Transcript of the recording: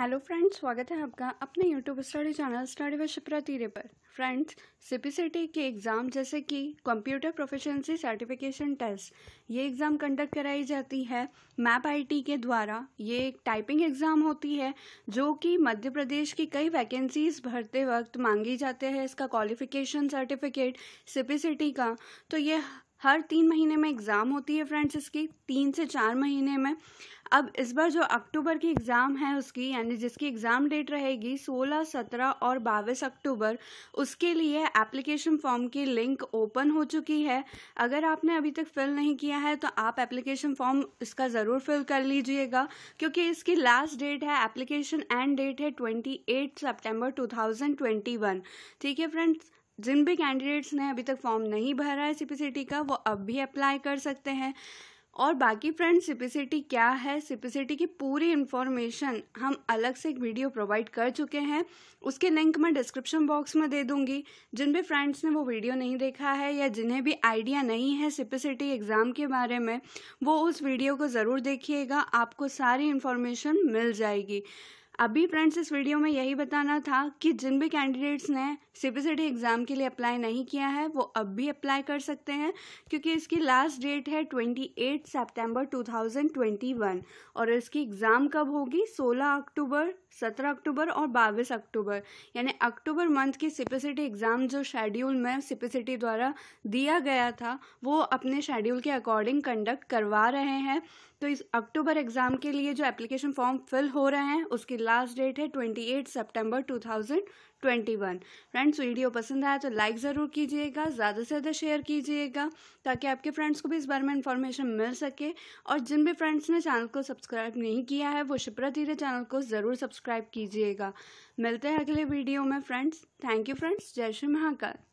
hello friends स्वागत है आपका अपने YouTube study channel study with Shipra Teere पर फ्रेंड्स सीपीसीटी के एग्ज़ाम जैसे कि कंप्यूटर प्रोफेशनसी सर्टिफिकेशन टेस्ट ये एग्ज़ाम कंडक्ट कराई जाती है मैप आईटी के द्वारा ये एक टाइपिंग एग्ज़ाम होती है जो कि मध्य प्रदेश की कई वैकेंसीज भरते वक्त मांगी जाते हैं इसका क्वालिफिकेशन सर्टिफिकेट टी का तो ये हर तीन महीने में एग्ज़ाम होती है फ्रेंड्स इसकी तीन से चार महीने में अब इस बार जो अक्टूबर की एग्ज़ाम है उसकी यानी जिसकी एग्ज़ाम डेट रहेगी 16, 17 और बाईस अक्टूबर उसके लिए एप्लीकेशन फॉर्म की लिंक ओपन हो चुकी है अगर आपने अभी तक फिल नहीं किया है तो आप एप्लीकेशन फॉर्म इसका ज़रूर फिल कर लीजिएगा क्योंकि इसकी लास्ट डेट है एप्लीकेशन एंड डेट है ट्वेंटी एट सेप्टेम्बर 2021 ठीक है फ्रेंड्स जिन भी कैंडिडेट्स ने अभी तक फॉर्म नहीं भरा है सीपीसीटी का वो अब भी अप्लाई कर सकते हैं और बाकी फ्रेंड्स सीपीसीटी क्या है सीपीसीटी की पूरी इन्फॉर्मेशन हम अलग से एक वीडियो प्रोवाइड कर चुके हैं उसके लिंक मैं डिस्क्रिप्शन बॉक्स में दे दूंगी जिन भी फ्रेंड्स ने वो वीडियो नहीं देखा है या जिन्हें भी आइडिया नहीं है सीपीसीटी एग्ज़ाम के बारे में वो उस वीडियो को ज़रूर देखिएगा आपको सारी इन्फॉर्मेशन मिल जाएगी अभी फ्रेंड्स इस वीडियो में यही बताना था कि जिन भी कैंडिडेट्स ने सीपीसीटी एग्ज़ाम के लिए अप्लाई नहीं किया है वो अब भी अप्लाई कर सकते हैं क्योंकि इसकी लास्ट डेट है 28 सितंबर 2021 और इसकी एग्ज़ाम कब होगी 16 अक्टूबर 17 अक्टूबर और 22 अक्टूबर यानी अक्टूबर मंथ की सीपीसीटी एग्ज़ाम जो शेड्यूल में सीपीसीटी द्वारा दिया गया था वो अपने शेड्यूल के अकॉर्डिंग कंडक्ट करवा रहे हैं तो इस अक्टूबर एग्ज़ाम के लिए जो एप्लीकेशन फॉर्म फिल हो रहे हैं उसकी लास्ट डेट है twenty eight September two thousand twenty one friends video पसंद आया तो लाइक ज़रूर कीजिएगा ज़्यादा से ज़्यादा शेयर कीजिएगा ताकि आपके फ्रेंड्स को भी इस बारे में इन्फॉर्मेशन मिल सके और जिन भी फ्रेंड्स ने चैनल को सब्सक्राइब नहीं किया है वो शिप्रा धीरे चैनल को ज़रूर सब्सक्राइब कीजिएगा मिलते हैं अगले वीडियो में फ्रेंड्स थैंक यू फ्रेंड्स जय श्री महाकाल